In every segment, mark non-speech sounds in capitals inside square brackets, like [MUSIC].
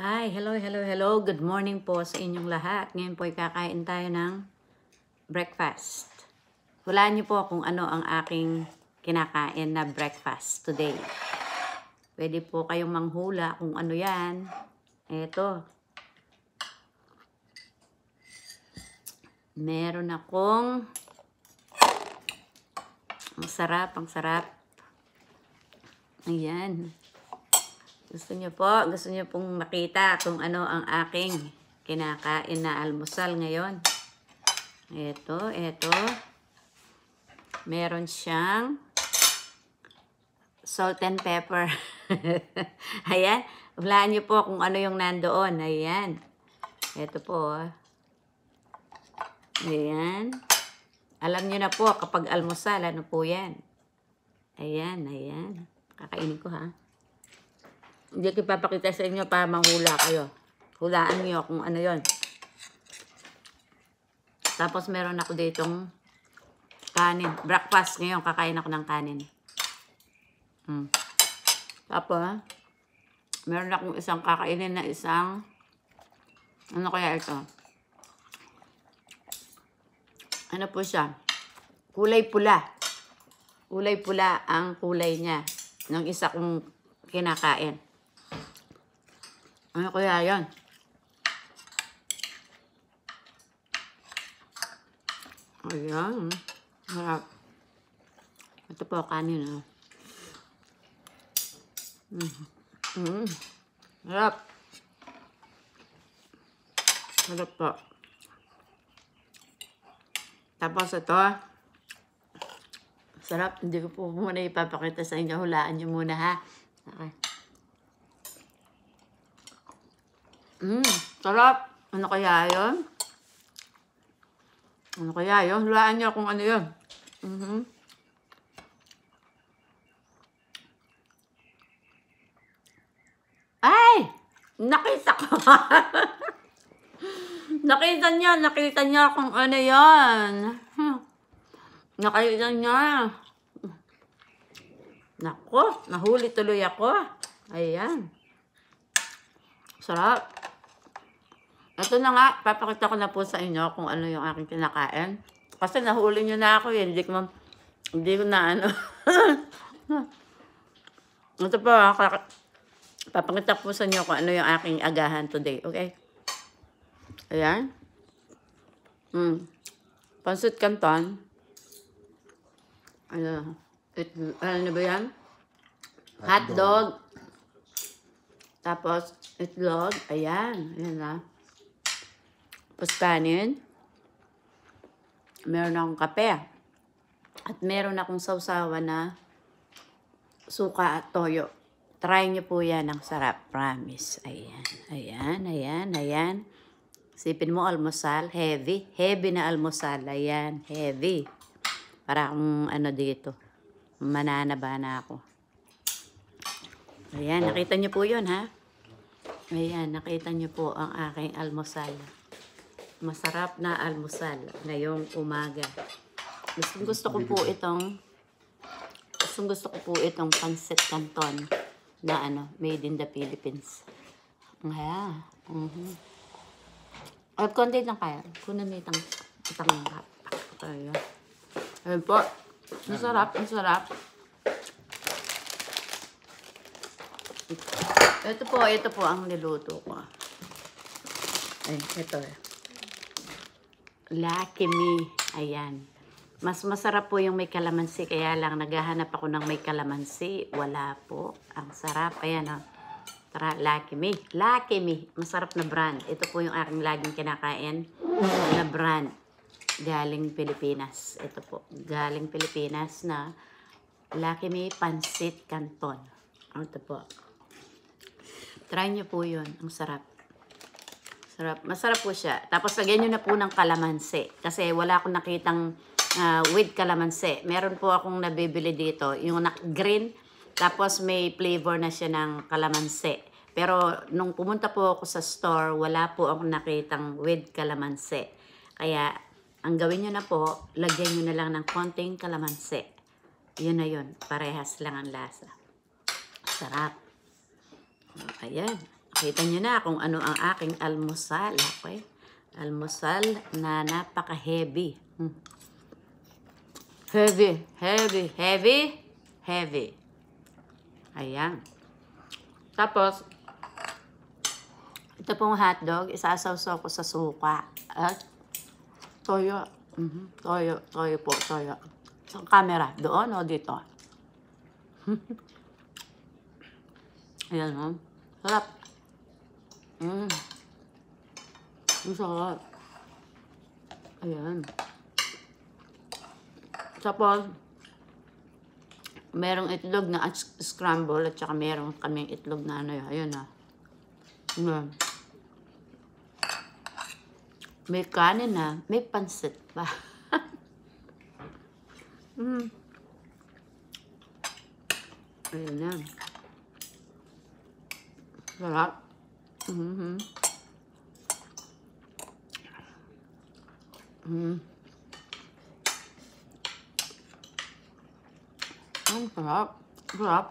Hi, hello, hello, hello. Good morning po sa inyong lahat. Ngayon po ay kakain tayo ng breakfast. Hulaan niyo po kung ano ang aking kinakain na breakfast today. Pwede po kayong manghula kung ano yan. Eto. Meron akong ang sarap, ang sarap. Ayan. Gusto niyo po, gusto niyo pong makita kung ano ang aking kinakain na almusal ngayon. Ito, ito. Meron siyang salt and pepper. [LAUGHS] Ayan. Hulaan niyo po kung ano yung nandoon. Ayan. Ito po. Oh. Ayan. Alam niyo na po kapag almusal, ano po yan. Ayan, ayan. Kakainin ko ha. Hindi ko papakita sa inyo para manghula kayo. Hulaan niyo kung ano yon. Tapos meron ako ditong kanin. Breakfast ngayon, kakain ako ng kanin. Hmm. Tapos, meron akong isang kakainin na isang ano kaya ito? Ano po siya? Kulay pula. Kulay pula ang kulay niya ng isa kong kinakain. Ano kaya yan? Ayan. Harap. Ito po, kanin. Oh. Mm. Mm. Harap. Harap po. Tapos ito, ah. sarap. Hindi ko po muna ipapakita sa inyo. Hulaan nyo muna ha. Okay. Mmm, sarap. Ano kaya yun? Ano kaya yun? Hulaan niya kung ano yun. Mm -hmm. Ay! Nakita ko. [LAUGHS] nakita niya, nakita niya kung ano yun. Hmm. Nakita niya. Nako, nahuli tuloy ako. Ayan. Sarap. Ito na nga, papakita ko na po sa inyo kung ano yung aking kinakain. Kasi nahuli nyo na ako yun. Eh, hindi ko, hindi ko na ano. [LAUGHS] Ito po, ah, papakita ko sa inyo kung ano yung aking agahan today. Okay? Ayan. Mm. Pansit Canton. Ano? It, ano ba yan? Hot, dog. Tapos, itlog. Ayan. Ayan na. Tapos kanin. Meron akong kape. At meron akong sausawa na suka at toyo. Try nyo po yan. Ang sarap. Promise. Ayan. Ayan. Ayan. Ayan. Sipin mo almusal. Heavy. Heavy na almusal. Ayan. Heavy. Para akong ano dito. Mananaba na ako. Ayan. Nakita nyo po yun ha. Ayan. Nakita nyo po ang aking almusal masarap na almusal ngayong umaga. Gusto, gusto ko po itong gusto, gusto ko po itong pancit canton na ano, made in the Philippines. Kaya, yeah. mm -hmm. Ay, konti lang kaya. Kunan mo itang, itang kapak. Ayun. Ayun po. Ang sarap, ang sarap. Ito po, ito po ang niluto ko. Ay, ito eh. Lucky me. Ayan. Mas masarap po yung may kalamansi. Kaya lang, naghahanap ako ng may kalamansi. Wala po. Ang sarap. Ayan o. Oh. Lucky me. Lucky me. Masarap na brand. Ito po yung aking laging kinakain na brand. Galing Pilipinas. Ito po. Galing Pilipinas na Lucky me Pansit Canton. Ito po. Try nyo po yun. Ang sarap. Sarap. Masarap po siya. Tapos lagyan nyo na po ng kalamansi. Kasi wala akong nakitang uh, with kalamansi. Meron po akong nabibili dito. Yung green. Tapos may flavor na siya ng kalamansi. Pero nung pumunta po ako sa store, wala po akong nakitang with kalamansi. Kaya ang gawin nyo na po, lagyan nyo na lang ng konting kalamansi. Yun na yun. Parehas lang ang lasa. Sarap. Ayan. Kita nyo na kung ano ang aking almusal. Okay? Almusal na napaka-heavy. Hmm. Heavy, heavy, heavy, heavy. Ayan. Tapos, ito pong hotdog, isasawsaw ko sa suka. At toyo. Mm -hmm. Toyo, toyo po, toyo. Sa camera, doon o dito? [LAUGHS] Ayan, no? Oh. Sarap. Mmm. Yung sarap. Ayan. Tapos, merong itlog na scramble at saka merong kaming itlog na ano yun. Ayun ah. Ayan. May kanin na, ah. may pansit pa. Mmm. [LAUGHS] Ayan na. Sarap. Mm-hmm. Mm. Ang sarap. Sarap. At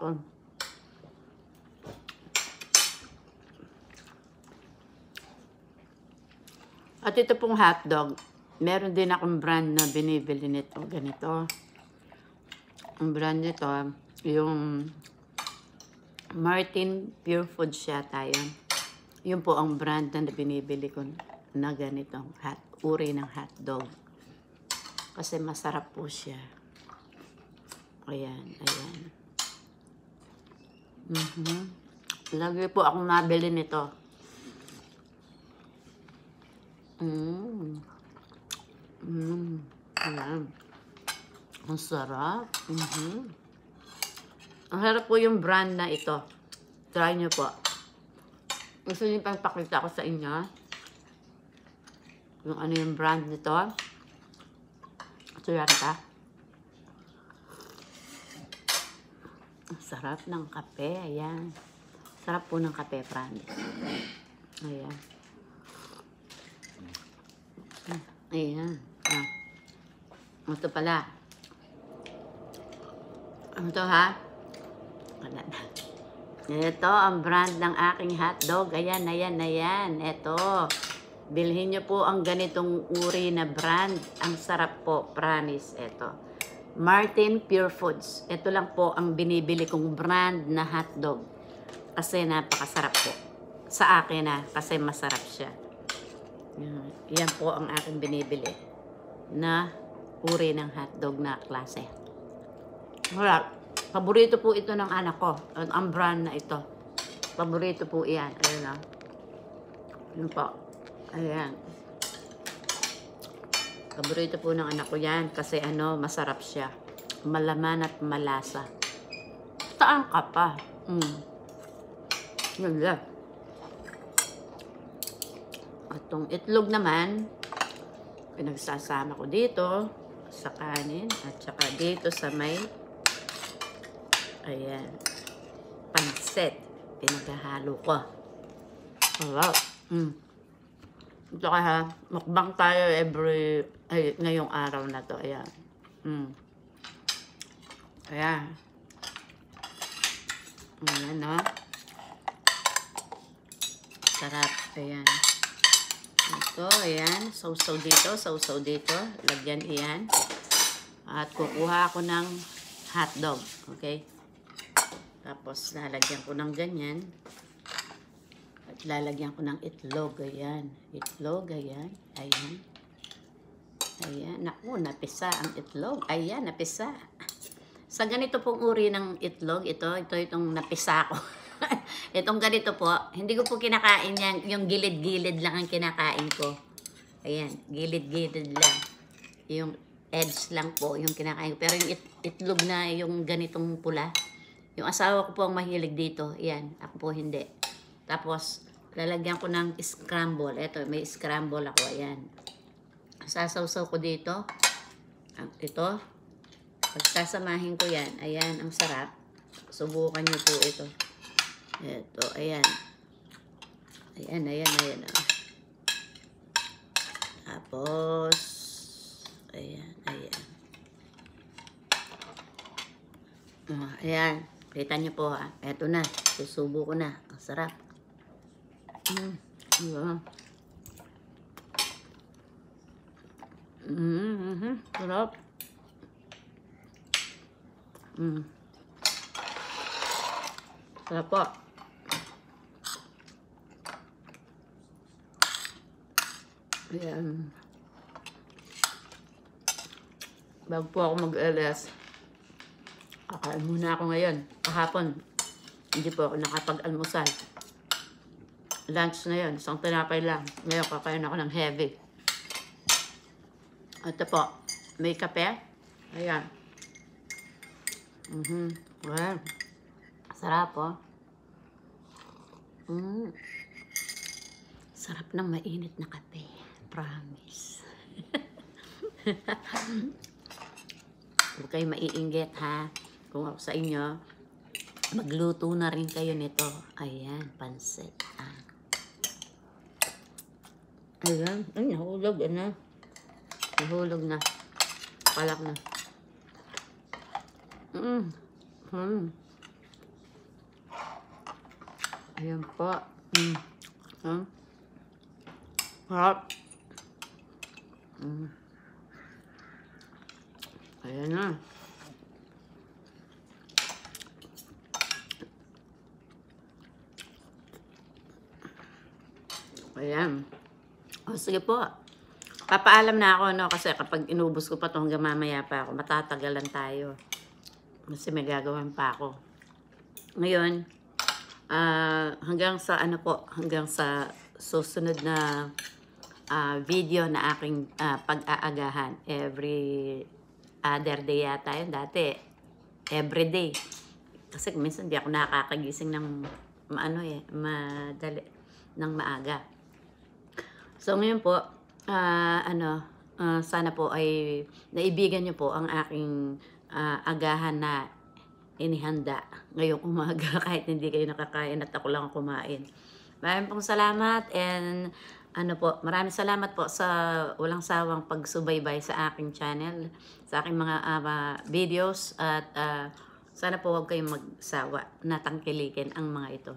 ito pong hotdog. Meron din akong brand na binibili nito. Ganito. Ang brand nito, yung Martin Pure Food siya tayo. Yun po ang brand na binibili ko na ganitong hat, uri ng hot dog. Kasi masarap po siya. Ayan, ayan. Mm-hmm. Lagi po akong nabili nito. Mm. Mm. Ayan. Ang sarap. Mm-hmm. Ang harap po yung brand na ito. Try nyo po. Gusto niyo pang pakita ko sa inyo yung ano yung brand nito. Suyanta. Sarap ng kape. Ayan. Sarap po ng kape, promise. Ayan. Ayan. Ah. Ito pala. Ito ha. Wala na. Ito ang brand ng aking hotdog. Ayan, ayan, ayan. Ito. Bilhin nyo po ang ganitong uri na brand. Ang sarap po, promise. Ito. Martin Pure Foods. Ito lang po ang binibili kong brand na hotdog. Kasi napakasarap po. Sa akin na, ah, kasi masarap siya. Yan po ang aking binibili na uri ng hotdog na klase. Sarap. Paborito po ito ng anak ko. Ang brand na ito. Paborito po iyan. Ayan na. Ah. Ayan po. Ayan. Paborito po ng anak ko yan. Kasi ano, masarap siya. Malaman at malasa. Taang ka pa. Mm. Yun lang. Itong itlog naman, pinagsasama ko dito sa kanin at saka dito sa may Ayan. Pansit. Pinaghahalo ko. Wow. Mm. Ito ka ha. Mukbang tayo every, ay, ngayong araw na to. Ayan. Mm. Ayan. Ayan, no? Sarap. Ayan. Ito, ayan. Sausaw dito, sausaw dito. Lagyan iyan. At kukuha ako ng hotdog. Okay? Tapos, lalagyan ko ng ganyan. At lalagyan ko ng itlog. Ayan. Itlog. Ayan. Ayan. Ayan. Naku, napisa ang itlog. Ayan, napisa. Sa ganito pong uri ng itlog, ito, ito itong napisa ko. [LAUGHS] itong ganito po, hindi ko po kinakain yan. Yung gilid-gilid lang ang kinakain ko. Ayan, gilid-gilid lang. Yung edge lang po yung kinakain ko. Pero yung it itlog na yung ganitong pula, yung asawa ko po ang mahilig dito. Yan, ako po hindi. Tapos, lalagyan ko ng scramble. Ito, may scramble ako. Ayan. Sasawsaw ko dito. Ah, ito. Pagsasamahin ko yan. Ayan, ang sarap. Subukan nyo po ito. Ito, ayan. Ayan, ayan, ayan. Oh. Tapos, ayan, ayan. Oh, ayan. Kita niyo po ha. Eto na. Susubo ko na. Ang sarap. Mm. Yeah. Mm -hmm. Sarap. Mm. Sarap po. Ayan. Bago po ako mag-LS. Kakain muna ako ngayon. Kahapon, hindi po ako nakapag-almusal. Lunch na ngayon, isang tinapay lang. Ngayon, kakain ako ng heavy. Ito po, may kape. Ayan. Mm -hmm. Well, sarap po. Oh. Mm. Sarap ng mainit na kape. Promise. [LAUGHS] Huwag kayo maiinggit ha kung sa inyo, magluto na rin kayo nito. Ayan, pansit. Ah. Ayan, ay, nahulog na. Ano? Nahulog na. Palak na. Mm. Mm. Ayan po. Mm. Mm. Harap. Mm. Ayan na. Ayan. O, sige po. Papaalam na ako, no? Kasi kapag inubos ko pa ito hanggang mamaya pa ako, matatagalan tayo. Kasi may gagawin pa ako. Ngayon, uh, hanggang sa ano po, hanggang sa susunod na uh, video na aking uh, pag-aagahan every other day yata yun dati every day kasi minsan di ako nakakagising ng ano eh madali ng maaga So ngayon po, uh, ano, uh, sana po ay naibigan niyo po ang aking uh, agahan na inihanda ngayong umaga [LAUGHS] kahit hindi kayo nakakain at ako lang kumain. Maraming pong salamat and ano po, maraming salamat po sa walang sawang pagsubaybay sa aking channel, sa aking mga uh, videos at uh, sana po huwag kayong magsawa na tangkilikin ang mga ito.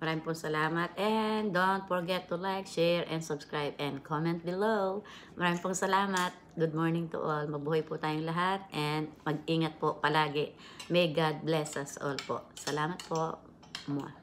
Maraming pong salamat and don't forget to like, share, and subscribe and comment below. Maraming pong salamat. Good morning to all. Mabuhay po tayong lahat and mag-ingat po palagi. May God bless us all po. Salamat po. Mwah.